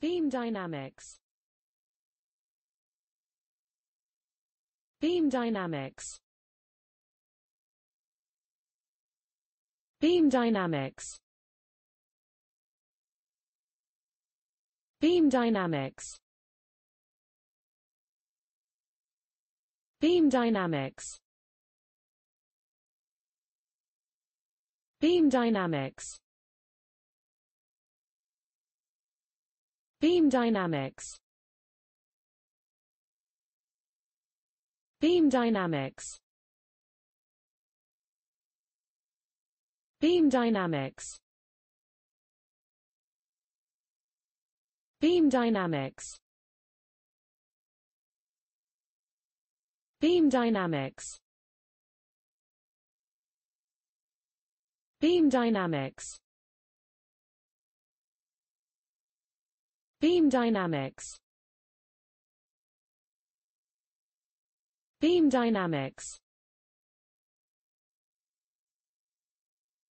Beam dynamics Beam dynamics Beam dynamics Beam dynamics Beam dynamics Beam dynamics Beam dynamics Beam dynamics Beam dynamics Beam dynamics Beam dynamics Beam dynamics Beam dynamics Beam dynamics Beam dynamics